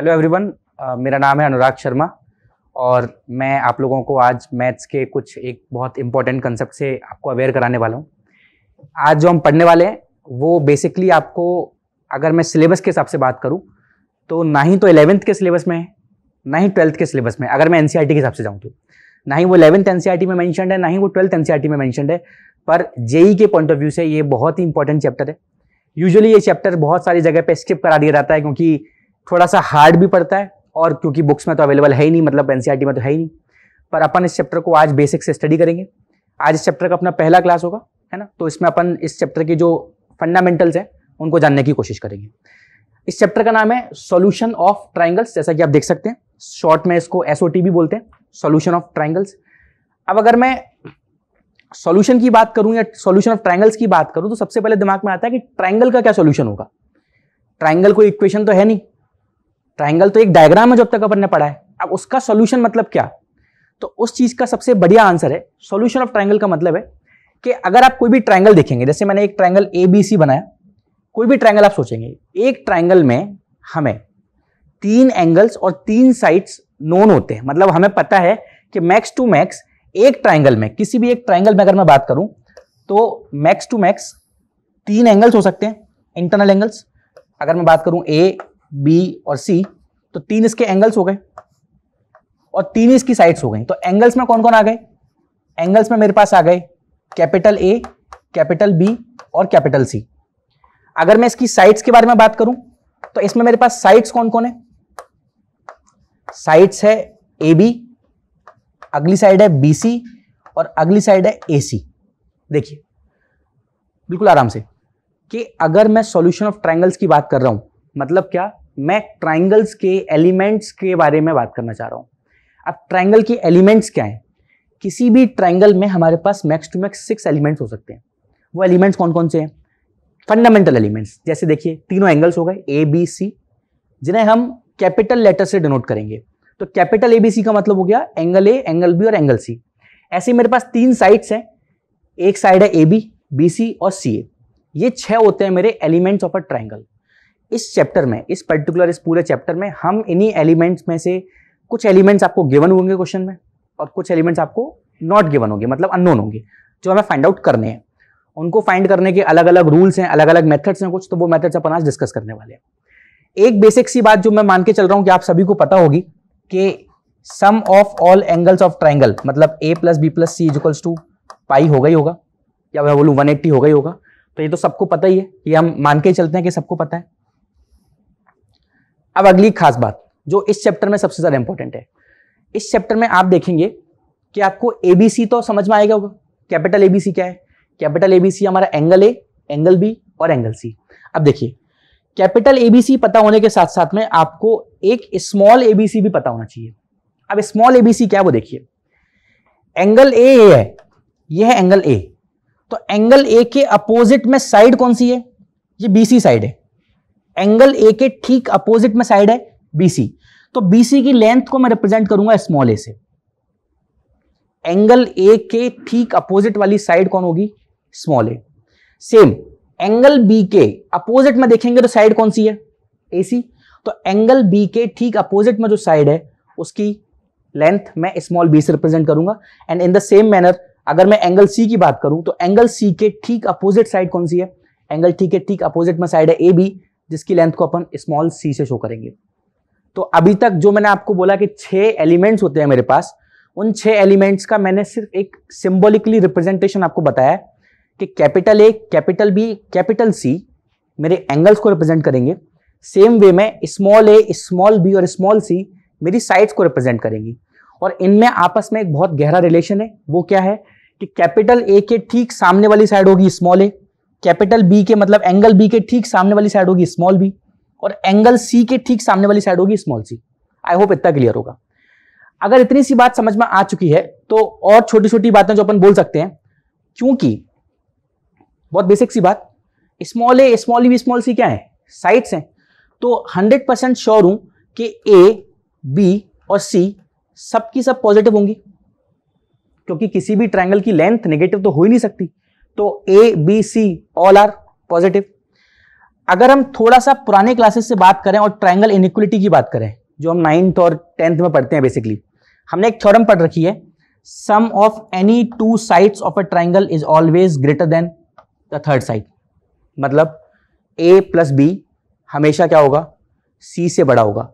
hello everyone uh, मेरा नाम है अनुराग शर्मा और मैं आप लोगों को आज मैथ्स के कुछ एक बहुत इम्पोर्टेंट कंसेप्ट से आपको अवेयर कराने वाला हूँ आज जो हम पढ़ने वाले हैं वो बेसिकली आपको अगर मैं सिलेबस के हिसाब से बात करूँ तो ना ही तो एलेवेंथ के सिलेबस में है ना ही ट्वेल्थ के सिलेबस में अगर मैं एन e के हिसाब से जाऊँ तो ना ही वो इलेवंथ एन e में मैंशनड है ना ही वो ट्वेल्थ एन e में मैंशनड है पर जेई के पॉइंट ऑफ व्यू से ये बहुत ही इंपॉर्टेंट चैप्टर है यूजुअली ये चैप्टर बहुत सारी जगह पर स्किप करा दिया जाता है क्योंकि थोड़ा सा हार्ड भी पड़ता है और क्योंकि बुक्स में तो अवेलेबल है ही नहीं मतलब एन e में तो है ही नहीं पर अपन इस चैप्टर को आज बेसिक से स्टडी करेंगे आज इस चैप्टर का अपना पहला क्लास होगा है ना तो इसमें अपन इस चैप्टर के जो फंडामेंटल्स हैं उनको जानने की कोशिश करेंगे इस चैप्टर का नाम है सॉल्यूशन ऑफ ट्राइंगल्स जैसा कि आप देख सकते हैं शॉर्ट में इसको एस भी बोलते हैं सोल्यूशन ऑफ ट्राइंगल्स अब अगर मैं सोल्यूशन की बात करूँ या सोल्यूशन ऑफ ट्राइंगल्स की बात करूँ तो सबसे पहले दिमाग में आता है कि ट्राइंगल का क्या सोल्यूशन होगा ट्राइंगल कोई इक्वेशन तो है नहीं ट्राइंगल तो एक डायग्राम है जब तक अपन ने पढ़ा है अब उसका सोल्यूशन मतलब क्या तो उस चीज का सबसे बढ़िया आंसर है सोल्यूशन ऑफ ट्राइंगल का मतलब है कि अगर आप कोई भी ट्राइंगल देखेंगे जैसे मैंने एक ट्राइंगल ए बी सी बनाया कोई भी ट्राइंगल आप सोचेंगे एक ट्राइंगल में हमें तीन एंगल्स और तीन साइड्स नोन होते हैं मतलब हमें पता है कि मैक्स टू मैक्स एक ट्राइंगल में किसी भी एक ट्राइंगल में अगर मैं बात करूं तो मैक्स टू मैक्स तीन एंगल्स हो सकते हैं इंटरनल एंगल्स अगर मैं बात करूं ए बी और सी तो तीन इसके एंगल्स हो गए और तीन इसकी साइड्स हो गई तो एंगल्स में कौन कौन आ गए एंगल्स में मेरे पास आ गए कैपिटल ए कैपिटल बी और कैपिटल सी अगर मैं इसकी साइड्स के बारे में बात करूं तो इसमें मेरे पास साइड्स कौन कौन है साइड्स है ए बी अगली साइड है बी सी और अगली साइड है ए सी देखिए बिल्कुल आराम से कि अगर मैं सॉल्यूशन ऑफ ट्रायंगल्स की बात कर रहा हूं मतलब क्या मैं ट्राइंगल्स के एलिमेंट्स के बारे में बात करना चाह रहा हूँ अब ट्राइंगल के एलिमेंट्स क्या हैं किसी भी ट्राइंगल में हमारे पास max to max six elements हो सकते हैं वो एलिमेंट्स कौन कौन से हैं फंडामेंटल एलिमेंट्स जैसे देखिए तीनों एंगल्स हो गए ए बी सी जिन्हें हम कैपिटल लेटर से डिनोट करेंगे तो कैपिटल ए बी सी का मतलब हो गया एंगल ए एंगल बी और एंगल सी ऐसे मेरे पास तीन साइड्स हैं एक साइड है ए बी बी सी और सी ए ये छः होते हैं मेरे एलिमेंट्स ऑफ अ ट्राइंगल इस चैप्टर में इस पर्टिकुलर इस पूरे चैप्टर में हम इन्हीं एलिमेंट्स में से कुछ एलिमेंट्स आपको गिवन होंगे क्वेश्चन में और कुछ एलिमेंट्स आपको नॉट गिवन होंगे मतलब अननोन होंगे जो हमें फाइंड आउट करने हैं उनको फाइंड करने के अलग अलग रूल्स हैं अलग अलग मेथड्स हैं कुछ तो वो मेथड्स अपन आज डिस्कस करने वाले हैं एक बेसिक सी बात जो मैं मान के चल रहा हूँ कि आप सभी को पता होगी कि sum of all angles of triangle मतलब A plus B plus C is equals to pi होगा ही होगा या मैं बोलूँ वन एट्टी होगा ही होगा तो ये तो सबको पता ही है ये हम मान के चलते हैं कि सबको पता है अब अगली खास बात जो इस चैप्टर में सबसे ज्यादा इंपॉर्टेंट है इस चैप्टर में आप देखेंगे कि आपको एबीसी तो समझ में आएगा होगा कैपिटल एबीसी क्या है कैपिटल एबीसी हमारा एंगल ए एंगल बी और एंगल सी अब देखिए कैपिटल एबीसी पता होने के साथ साथ में आपको एक स्मॉल एबीसी भी पता होना चाहिए अब स्मॉल एबीसी क्या वो देखिए एंगल ए ये है ये है एंगल ए तो एंगल ए के अपोजिट में साइड कौन सी है ये बीसी साइड है एंगल ए के ठीक अपोजिट में साइड है बीसी तो बीसी की लेंथ को मैं रिप्रेजेंट करूंगा स्मॉल ए से एंगल ए के ठीक अपोजिट वाली साइड कौन होगी small A same angle B के अपोजिट में देखेंगे तो साइड कौन सी है सी तो एंगल बी के ठीक अपोजिट में जो साइड है उसकी लेंथ मैं स्मॉल बी से रिप्रेजेंट करूंगा and in the same manner अगर मैं एंगल सी की बात करूं तो एंगल सी के ठीक अपोजिट साइड कौन सी है एंगल टी के ठीक अपोजिट में साइड है ए बी जिसकी लेंथ को अपन स्मॉल सी से शो करेंगे तो अभी तक जो मैंने आपको बोला कि छह एलिमेंट्स होते हैं मेरे पास उन छह एलिमेंट्स का मैंने सिर्फ एक सिंबॉलिकली रिप्रेजेंटेशन आपको बताया कि capital A capital B capital C मेरे एंगल्स को रिप्रेजेंट करेंगे सेम वे में स्मॉल ए स्मॉल बी और स्मॉल सी मेरी साइड्स को रिप्रेजेंट करेंगी और इनमें आपस में एक बहुत गहरा रिलेशन है वो क्या है कि कैपिटल ए के ठीक सामने वाली साइड होगी स्मॉल ए कैपिटल बी के मतलब एंगल बी के ठीक सामने वाली साइड होगी स्मॉल बी और एंगल सी के ठीक सामने वाली साइड होगी स्मॉल सी आई होप इतना क्लियर होगा अगर इतनी सी बात समझ में आ चुकी है तो और छोटी छोटी बातें जो अपन बोल सकते हैं क्योंकि बहुत बेसिक सी बात small A small B small C क्या है साइड्स हैं तो 100 परसेंट श्योर हूं कि ए बी और सी सबकी सब पॉजिटिव होंगी क्योंकि किसी भी ट्रायंगल की लेंथ नेगेटिव तो हो ही नहीं सकती तो A B C all are positive अगर हम थोड़ा सा पुराने क्लासेस से बात करें और ट्राइंगल इनिक्वलिटी की बात करें जो हम नाइन्थ और टेंथ में पढ़ते हैं बेसिकली हमने एक थ्योरम पढ़ रखी है sum of any two sides of a triangle is always greater than the third side मतलब ए प्लस बी हमेशा क्या होगा सी से बड़ा होगा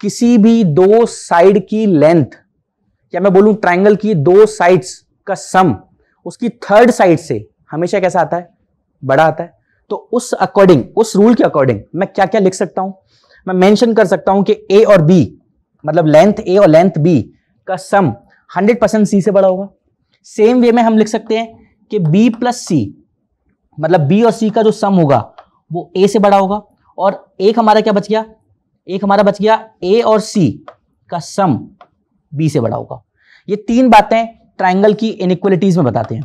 किसी भी दो साइड की लेंथ या मैं बोलूं ट्राइंगल की दो साइड्स का सम उसकी थर्ड साइड से हमेशा कैसा आता है बड़ा आता है तो उस अकॉर्डिंग उस रूल के अकॉर्डिंग मैं क्या क्या लिख सकता हूं मैं मेंशन कर सकता हूं कि ए और बी मतलब लेंथ ए और लेंथ बी का सम 100 परसेंट सी से बड़ा होगा सेम वे में हम लिख सकते हैं कि बी प्लस सी मतलब बी और सी का जो सम होगा वो ए से बड़ा होगा और एक हमारा क्या बच गया एक हमारा बच गया ए और सी का सम बी से बड़ा होगा ये तीन बातें ट्राइंगल की इनक्वलिटीज में बताते हैं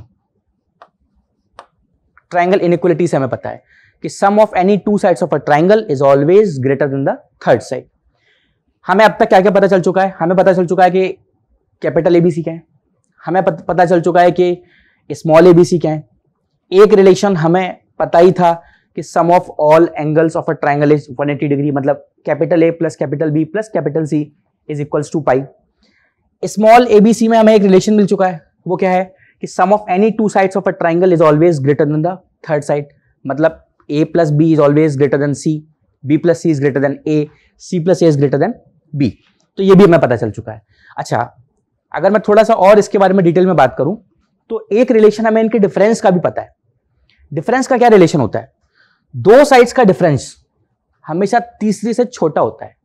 ट्राइंगल इनक्वलिटी से हमें पता है कि sum of any two sides of a triangle is always greater than the third side हमें अब तक क्या क्या पता चल चुका है हमें पता चल चुका है कि कैपिटल ए बी सी क्या है हमें पता चल चुका है कि स्मॉल ए बी सी क्या है एक रिलेशन हमें पता ही था कि sum of all angles of a triangle is 180 degree मतलब capital A plus capital B plus capital C is equals to pi small A B C में हमें एक रिलेशन मिल चुका है वो क्या है कि sum of any two sides of a triangle is always greater than the third side मतलब A plus B is always greater than C B plus C is greater than A C plus A is greater than B तो ये भी हमें पता चल चुका है अच्छा अगर मैं थोड़ा सा और इसके बारे में डिटेल में बात करूं तो एक रिलेशन हमें इनके डिफरेंस का भी पता है डिफरेंस का क्या रिलेशन होता है दो साइड्स का डिफरेंस हमेशा तीसरी से छोटा होता है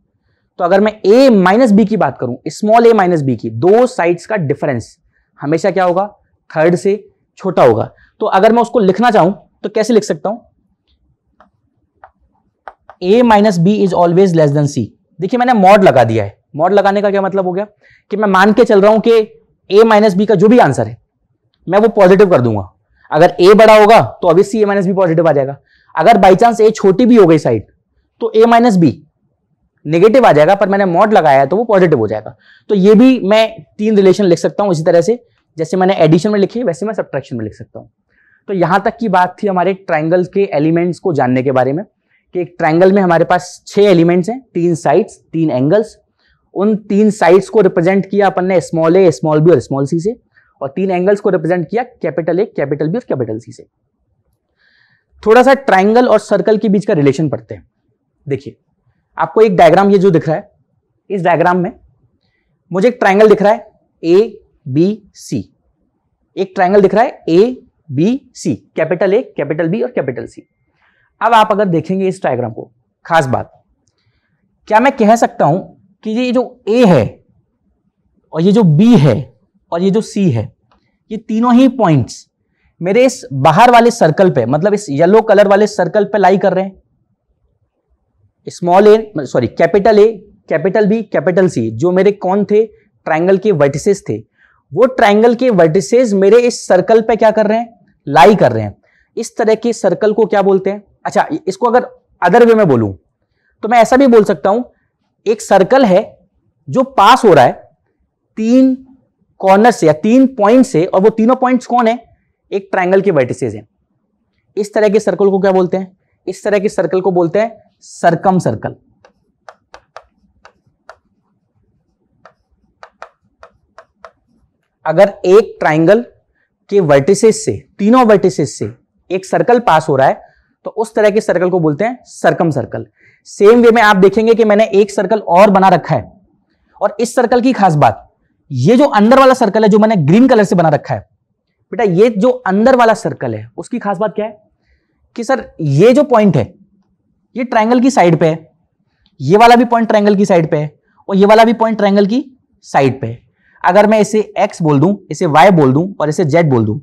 तो अगर मैं ए माइनस बी की बात करूं स्मॉल ए माइनस बी की दो साइड्स का डिफरेंस हमेशा क्या होगा थर्ड से छोटा होगा तो अगर मैं उसको लिखना चाहूं तो कैसे लिख सकता हूं A minus B is always less than C देखिए मैंने मॉड लगा दिया है मॉड लगाने का क्या मतलब हो गया कि मैं मान के चल रहा हूं कि ए माइनस बी का जो भी आंसर है मैं वो पॉजिटिव कर दूंगा अगर ए बड़ा होगा तो C A minus B positive आ जाएगा अगर बाई चांस ए छोटी भी हो गई साइड तो ए माइनस बी नेगेटिव आ जाएगा पर मैंने मॉड लगाया है तो वो पॉजिटिव हो जाएगा तो ये भी मैं तीन रिलेशन लिख सकता हूं इसी तरह से जैसे मैंने एडिशन में लिखी वैसे मैं सब्ट्रैक्शन में लिख सकता हूँ तो यहाँ तक की बात थी हमारे ट्राइंगल के एलिमेंट्स को जानने के बारे में कि एक ट्राइंगल में हमारे पास छः एलिमेंट्स हैं तीन साइड्स तीन एंगल्स उन तीन साइड्स को रिप्रेजेंट किया अपन ने स्मॉल ए स्मॉल बी और स्मॉल सी से और तीन एंगल्स को रिप्रेजेंट किया कैपिटल ए कैपिटल बी और कैपिटल सी से थोड़ा सा ट्राइंगल और सर्कल के बीच का रिलेशन पढ़ते हैं देखिए आपको एक डायग्राम ये जो दिख रहा है इस डायग्राम में मुझे एक ट्राइंगल दिख रहा है ए बी सी एक ट्राइंगल दिख रहा है A B C capital A capital B और कैपिटल सी अब आप अगर देखेंगे इस ट्राइग्राम को खास बात क्या मैं कह सकता हूं कि ये जो ए है और ये जो बी है और ये जो सी है ये तीनों ही पॉइंट्स मेरे इस बाहर वाले सर्कल पे मतलब इस येलो कलर वाले सर्कल पे लाई कर रहे हैं small A sorry capital A capital B capital C जो मेरे कौन थे ट्राइंगल के वर्टिसेस थे वो ट्राइंगल के वर्टिसेस मेरे इस सर्कल पे क्या कर रहे हैं लाई कर रहे हैं इस तरह के सर्कल को क्या बोलते हैं अच्छा इसको अगर अदर वे में बोलूं तो मैं ऐसा भी बोल सकता हूं एक सर्कल है जो पास हो रहा है तीन कॉर्नर से या तीन पॉइंट से और वो तीनों पॉइंट्स कौन है एक ट्राइंगल के वर्टिसेज हैं इस तरह के सर्कल को क्या बोलते हैं इस तरह के सर्कल को बोलते हैं सरकम सर्कल अगर एक ट्राइंगल के वर्टिसेस से तीनों वर्टिसेस से एक सर्कल पास हो रहा है तो उस तरह के सर्कल को बोलते हैं सर्कम सर्कल सेम वे में आप देखेंगे कि मैंने एक सर्कल और बना रखा है और इस सर्कल की खास बात ये जो अंदर वाला सर्कल है जो मैंने ग्रीन कलर से बना रखा है बेटा ये जो अंदर वाला सर्कल है उसकी खास बात क्या है कि सर ये जो पॉइंट है ये ट्राइंगल की साइड पे है ये वाला भी पॉइंट ट्राइंगल की साइड पे है और ये वाला भी पॉइंट ट्राइंगल की साइड पे है अगर मैं इसे एक्स बोल दूं इसे वाई बोल दूं और इसे जेड बोल दूं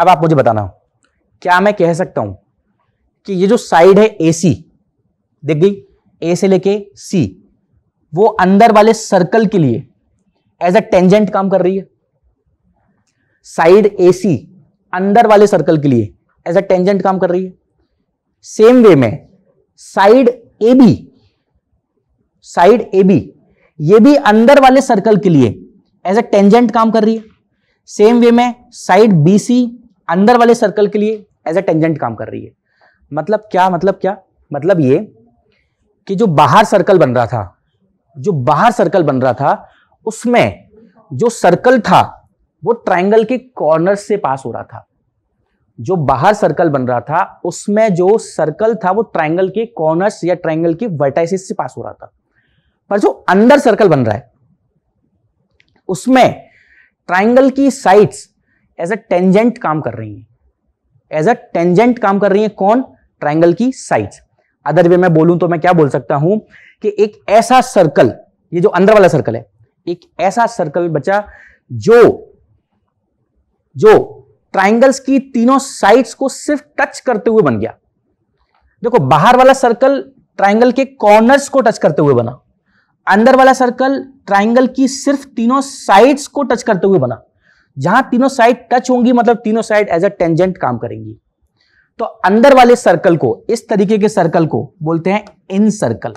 अब आप मुझे बताना क्या मैं कह सकता हूं कि ये जो साइड है ए सी देख गई ए से लेके सी वो अंदर वाले सर्कल के लिए एज अ टेंजेंट काम कर रही है साइड ए सी अंदर वाले सर्कल के लिए एज अ टेंजेंट काम कर रही है सेम वे में side A B side A B ये भी अंदर वाले सर्कल के लिए एज ए टेंजेंट काम कर रही है सेम वे में साइड सी अंदर वाले सर्कल के लिए एज ए टेंजेंट काम कर रही है मतलब क्या मतलब क्या मतलब ये कि जो बाहर सर्कल बन रहा था जो बाहर सर्कल बन रहा था उसमें जो सर्कल था वो ट्राइंगल के कॉर्नर से पास हो रहा था जो बाहर सर्कल बन रहा था उसमें जो सर्कल था वो ट्राइंगल के कॉर्नर या ट्राइंगल के वर्टाइसिस से पास हो रहा था पर जो अंदर सर्कल बन रहा है उसमें ट्राइंगल की साइड्स एज अ टेंजेंट काम कर रही हैं एज अ टेंजेंट काम कर रही है कौन ट्राइंगल की साइड्स अदर वे मैं बोलूं तो मैं क्या बोल सकता हूं कि एक ऐसा सर्कल ये जो अंदर वाला सर्कल है एक ऐसा सर्कल बचा जो जो ट्राइंगल्स की तीनों साइड्स को सिर्फ टच करते हुए बन गया देखो बाहर वाला सर्कल ट्राइंगल के कॉर्नर्स को टच करते हुए बना अंदर वाला सर्कल ट्राइंगल की सिर्फ तीनों साइड्स को टच करते हुए बना जहां तीनों साइड टच होंगी मतलब तीनों साइड एज अ टेंजेंट काम करेंगी तो अंदर वाले सर्कल को इस तरीके के सर्कल को बोलते हैं इन सर्कल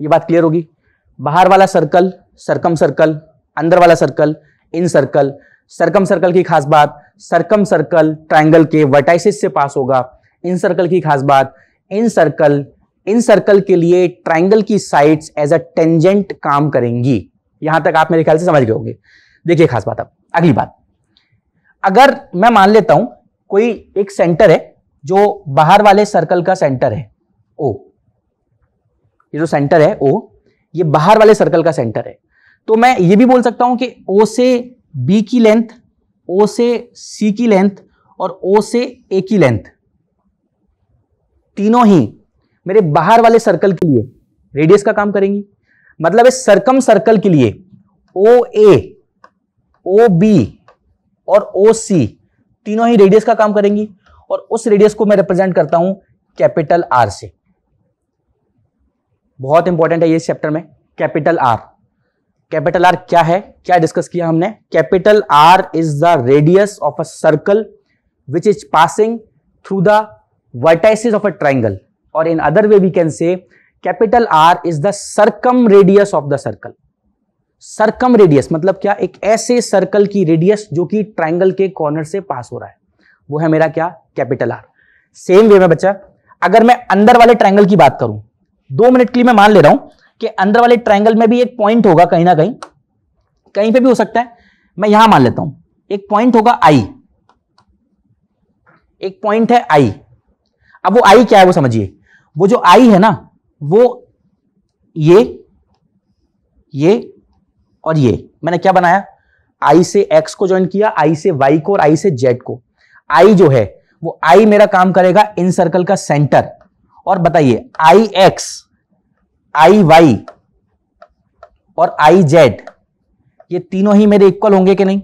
ये बात क्लियर होगी बाहर वाला सर्कल सर्कम सर्कल अंदर वाला circle incircle circumcircle की खास बात सर्कम सर्कल ट्राइंगल के वर्टाइसिस से पास होगा इन सर्कल की खास बात इन सर्कल इन सर्कल के लिए ट्राइंगल की साइड्स एज अ टेंजेंट काम करेंगी यहां तक आप मेरे ख्याल से समझ गए होंगे देखिए खास बात अब अगली बात अगर मैं मान लेता हूं कोई एक सेंटर है जो बाहर वाले सर्कल का सेंटर है ओ ये जो सेंटर है ओ ये बाहर वाले सर्कल का सेंटर है तो मैं ये भी बोल सकता हूं कि ओ से बी की लेंथ ओ से सी की लेंथ और ओ से ए की लेंथ तीनों ही मेरे बाहर वाले सर्कल के लिए रेडियस का काम करेंगी मतलब इस सर्कम सर्कल के लिए ओ ए ओ बी और ओ सी तीनों ही रेडियस का काम करेंगी और उस रेडियस को मैं रिप्रेजेंट करता हूं कैपिटल आर से बहुत इंपॉर्टेंट है ये चैप्टर में कैपिटल आर कैपिटल आर क्या है क्या डिस्कस किया हमने capital R is the radius of a circle which is passing through the vertices of a triangle और in other way we can say capital R is the circumradius of the circle circumradius मतलब क्या एक ऐसे circle की radius जो कि triangle के corner से पास हो रहा है वो है मेरा क्या कैपिटल आर सेम वे में बच्चा अगर मैं अंदर वाले ट्राइंगल की बात करूं दो मिनट के लिए मैं मान ले रहा हूं कि अंदर वाले ट्राइंगल में भी एक पॉइंट होगा कहीं ना कहीं कहीं पे भी हो सकता है मैं यहां मान लेता हूं एक पॉइंट होगा आई एक पॉइंट है आई अब वो आई क्या है वो समझिए वो जो आई है ना वो ये ये और ये मैंने क्या बनाया आई से एक्स को ज्वाइन किया आई से वाई को और आई से जेड को आई जो है वो आई मेरा काम करेगा इन सर्कल का सेंटर और बताइए आई एक्स आई वाई और आई जेड ये तीनों ही मेरे इक्वल होंगे कि नहीं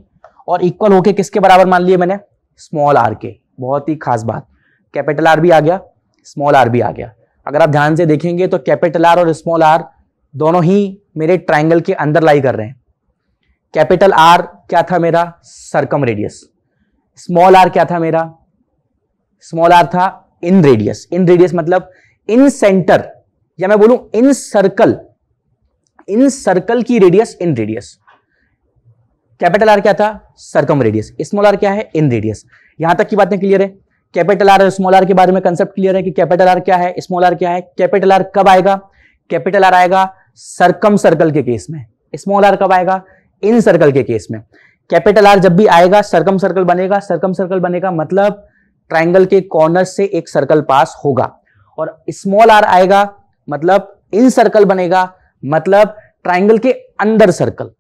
और इक्वल होके किसके बराबर मान लिए मैंने स्मॉल आर के बहुत ही खास बात कैपिटल आर भी आ गया स्मॉल आर भी आ गया अगर आप ध्यान से देखेंगे तो कैपिटल आर और स्मॉल आर दोनों ही मेरे ट्राइंगल के अंदर लाई कर रहे हैं कैपिटल आर क्या था मेरा सरकम रेडियस स्मॉल आर क्या था मेरा स्मॉल आर था इन रेडियस इन रेडियस मतलब इन सेंटर या मैं बोलूं इन सर्कल इन सर्कल की radius inradius capital R क्या था सरकम रेडियस स्मॉल आर क्या है इन रेडियस यहां तक की बातें क्लियर है कैपिटल आर और स्मॉल आर के बारे में कंसेप्ट क्लियर है कि कैपिटल आर क्या है स्मॉल आर क्या है कैपिटल आर कब आएगा कैपिटल आर आएगा सरकम सर्कल के केस में स्मॉल आर कब आएगा इन सर्कल के केस में कैपिटल आर जब भी आएगा सर्कम सर्कल बनेगा सर्कम सर्कल बनेगा मतलब ट्राइंगल के कॉर्नर से एक सर्कल पास होगा और स्मॉल आर आएगा मतलब इन सर्कल बनेगा मतलब ट्राइंगल के अंदर सर्कल